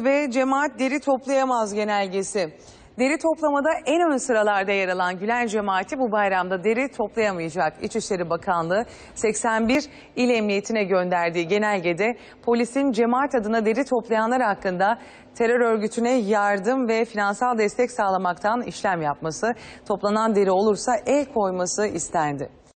ve cemaat deri toplayamaz genelgesi. Deri toplamada en ön sıralarda yer alan Gülen cemaati bu bayramda deri toplayamayacak. İçişleri Bakanlığı 81 il emniyetine gönderdiği genelgede polisin cemaat adına deri toplayanlar hakkında terör örgütüne yardım ve finansal destek sağlamaktan işlem yapması, toplanan deri olursa el koyması istendi.